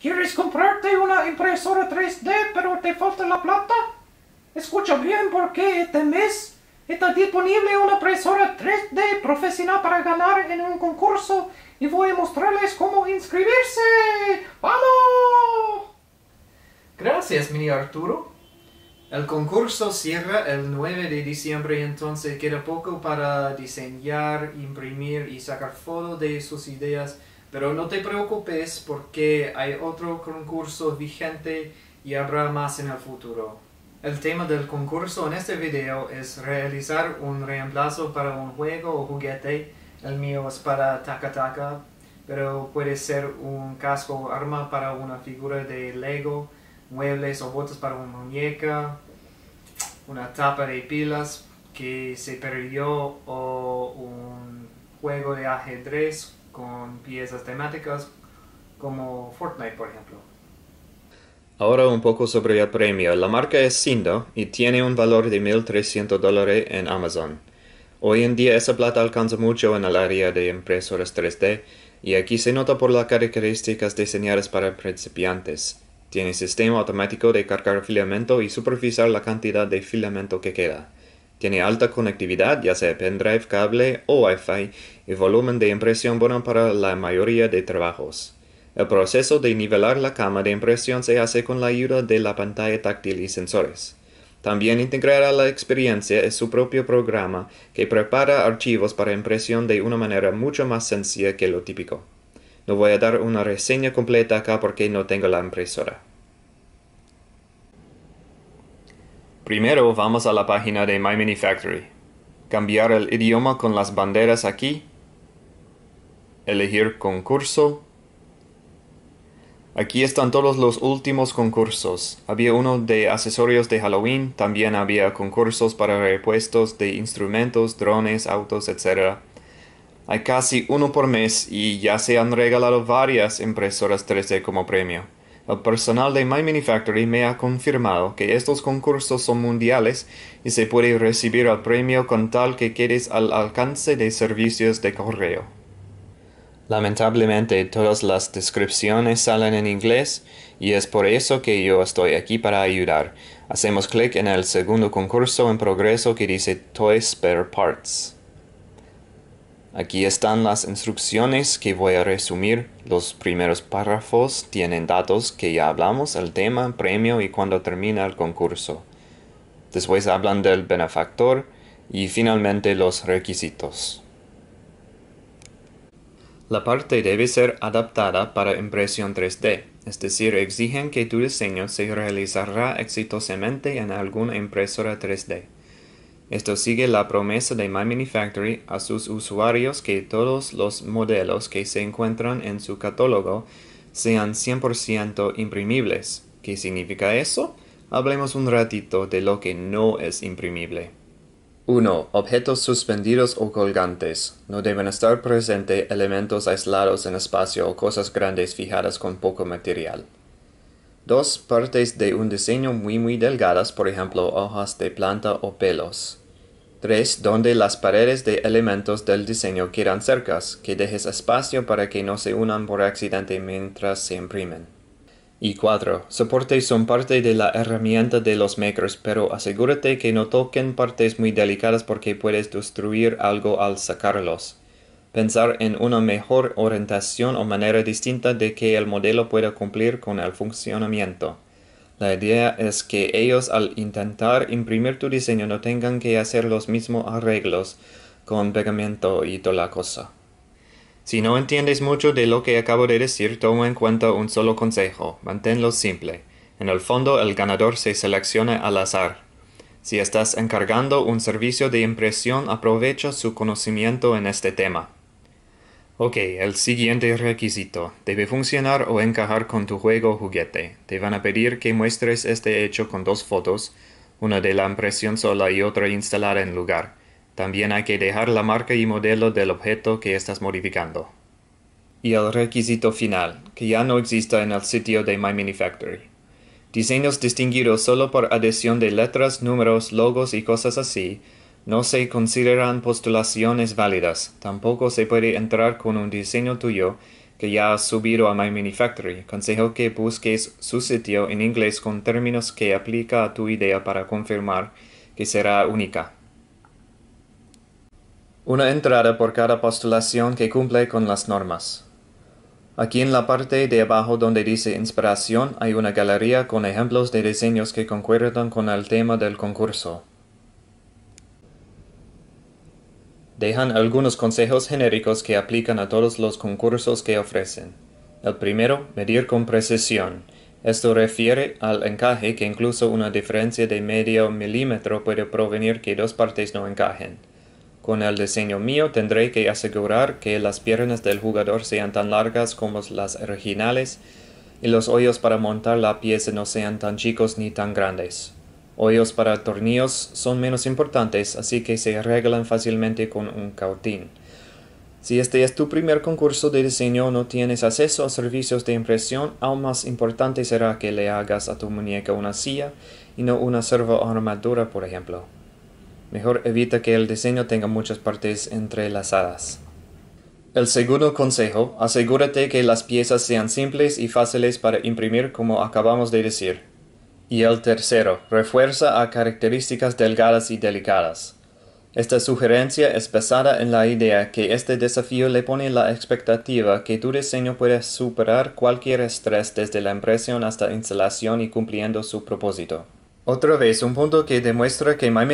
¿quieres comprarte una impresora 3D pero te falta la plata? Escucha bien porque este mes está disponible una impresora 3D profesional para ganar en un concurso y voy a mostrarles cómo inscribirse. ¡Vamos! Gracias, mini Arturo. El concurso cierra el 9 de diciembre, entonces queda poco para diseñar, imprimir y sacar fotos de sus ideas pero no te preocupes porque hay otro concurso vigente y habrá más en el futuro. El tema del concurso en este video es realizar un reemplazo para un juego o juguete. El mío es para Taka Taka, pero puede ser un casco o arma para una figura de Lego, muebles o botas para una muñeca, una tapa de pilas que se perdió o un juego de ajedrez con piezas temáticas como Fortnite, por ejemplo. Ahora un poco sobre el premio. La marca es Sindo y tiene un valor de 1.300 dólares en Amazon. Hoy en día esa plata alcanza mucho en el área de impresoras 3D y aquí se nota por las características diseñadas para principiantes. Tiene sistema automático de cargar filamento y supervisar la cantidad de filamento que queda. Tiene alta conectividad, ya sea pendrive, cable o Wi-Fi, y volumen de impresión bueno para la mayoría de trabajos. El proceso de nivelar la cama de impresión se hace con la ayuda de la pantalla táctil y sensores. También integrará la experiencia en su propio programa que prepara archivos para impresión de una manera mucho más sencilla que lo típico. No voy a dar una reseña completa acá porque no tengo la impresora. Primero vamos a la página de My Mini Factory. Cambiar el idioma con las banderas aquí. Elegir concurso. Aquí están todos los últimos concursos. Había uno de accesorios de Halloween, también había concursos para repuestos de instrumentos, drones, autos, etc. Hay casi uno por mes y ya se han regalado varias impresoras 3D como premio. El personal de My Factory me ha confirmado que estos concursos son mundiales y se puede recibir el premio con tal que quedes al alcance de servicios de correo. Lamentablemente todas las descripciones salen en inglés y es por eso que yo estoy aquí para ayudar. Hacemos clic en el segundo concurso en progreso que dice Toys Spare Parts. Aquí están las instrucciones que voy a resumir. Los primeros párrafos tienen datos que ya hablamos, el tema, premio y cuando termina el concurso. Después hablan del benefactor y finalmente los requisitos. La parte debe ser adaptada para impresión 3D, es decir, exigen que tu diseño se realizará exitosamente en alguna impresora 3D. Esto sigue la promesa de My Factory a sus usuarios que todos los modelos que se encuentran en su catálogo sean 100% imprimibles. ¿Qué significa eso? Hablemos un ratito de lo que no es imprimible. 1. Objetos suspendidos o colgantes. No deben estar presentes elementos aislados en espacio o cosas grandes fijadas con poco material. 2. Partes de un diseño muy muy delgadas, por ejemplo hojas de planta o pelos. 3. Donde las paredes de elementos del diseño quedan cercas, que dejes espacio para que no se unan por accidente mientras se imprimen. Y 4. Soportes son parte de la herramienta de los makers, pero asegúrate que no toquen partes muy delicadas porque puedes destruir algo al sacarlos. Pensar en una mejor orientación o manera distinta de que el modelo pueda cumplir con el funcionamiento. La idea es que ellos al intentar imprimir tu diseño no tengan que hacer los mismos arreglos con pegamento y toda la cosa. Si no entiendes mucho de lo que acabo de decir, toma en cuenta un solo consejo, manténlo simple. En el fondo el ganador se selecciona al azar. Si estás encargando un servicio de impresión, aprovecha su conocimiento en este tema. Ok, el siguiente requisito. Debe funcionar o encajar con tu juego o juguete. Te van a pedir que muestres este hecho con dos fotos, una de la impresión sola y otra instalada en lugar. También hay que dejar la marca y modelo del objeto que estás modificando. Y el requisito final, que ya no existe en el sitio de My Factory, Diseños distinguidos solo por adhesión de letras, números, logos y cosas así, no se consideran postulaciones válidas, tampoco se puede entrar con un diseño tuyo que ya has subido a My Factory. Consejo que busques su sitio en inglés con términos que aplica a tu idea para confirmar que será única. Una entrada por cada postulación que cumple con las normas. Aquí en la parte de abajo donde dice inspiración hay una galería con ejemplos de diseños que concuerdan con el tema del concurso. dejan algunos consejos genéricos que aplican a todos los concursos que ofrecen. El primero, medir con precisión. Esto refiere al encaje que incluso una diferencia de medio milímetro puede provenir que dos partes no encajen. Con el diseño mío tendré que asegurar que las piernas del jugador sean tan largas como las originales y los hoyos para montar la pieza no sean tan chicos ni tan grandes. Hoyos para tornillos son menos importantes, así que se arreglan fácilmente con un cautín. Si este es tu primer concurso de diseño, o no tienes acceso a servicios de impresión, aún más importante será que le hagas a tu muñeca una silla y no una armadura, por ejemplo. Mejor evita que el diseño tenga muchas partes entrelazadas. El segundo consejo, asegúrate que las piezas sean simples y fáciles para imprimir como acabamos de decir y el tercero refuerza a características delgadas y delicadas. Esta sugerencia es basada en la idea que este desafío le pone la expectativa que tu diseño puede superar cualquier estrés desde la impresión hasta instalación y cumpliendo su propósito. Otra vez, un punto que demuestra que My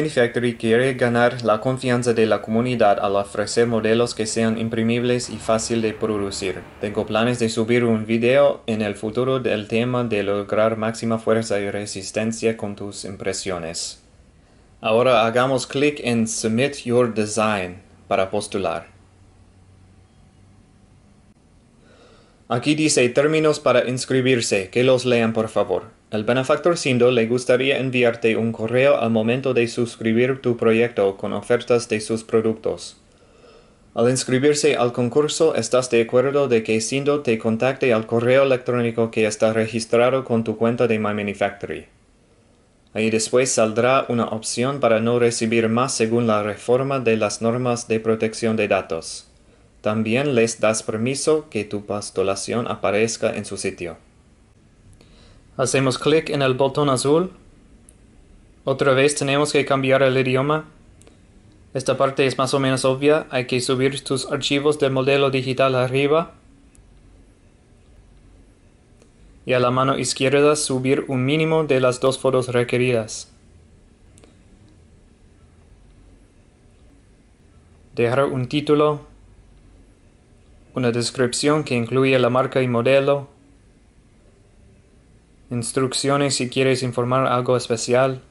quiere ganar la confianza de la comunidad al ofrecer modelos que sean imprimibles y fácil de producir. Tengo planes de subir un video en el futuro del tema de lograr máxima fuerza y resistencia con tus impresiones. Ahora hagamos clic en Submit Your Design para postular. Aquí dice términos para inscribirse, que los lean por favor. El benefactor Sindo le gustaría enviarte un correo al momento de suscribir tu proyecto con ofertas de sus productos. Al inscribirse al concurso, estás de acuerdo de que Sindo te contacte al correo electrónico que está registrado con tu cuenta de My Manufactory. Ahí después saldrá una opción para no recibir más según la reforma de las normas de protección de datos. También les das permiso que tu postulación aparezca en su sitio. Hacemos clic en el botón azul. Otra vez tenemos que cambiar el idioma. Esta parte es más o menos obvia, hay que subir tus archivos del modelo digital arriba. Y a la mano izquierda subir un mínimo de las dos fotos requeridas. Dejar un título una descripción que incluye la marca y modelo, instrucciones si quieres informar algo especial.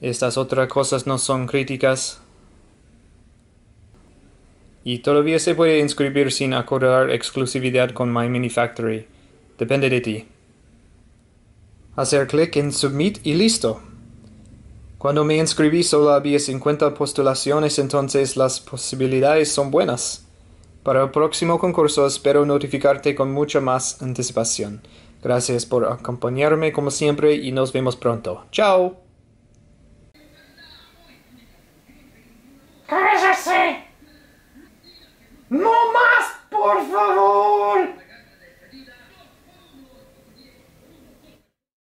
Estas otras cosas no son críticas. Y todavía se puede inscribir sin acordar exclusividad con My Mini Factory. Depende de ti. Hacer clic en Submit y listo. Cuando me inscribí solo había 50 postulaciones, entonces las posibilidades son buenas. Para el próximo concurso espero notificarte con mucha más anticipación. Gracias por acompañarme como siempre y nos vemos pronto. ¡Chao!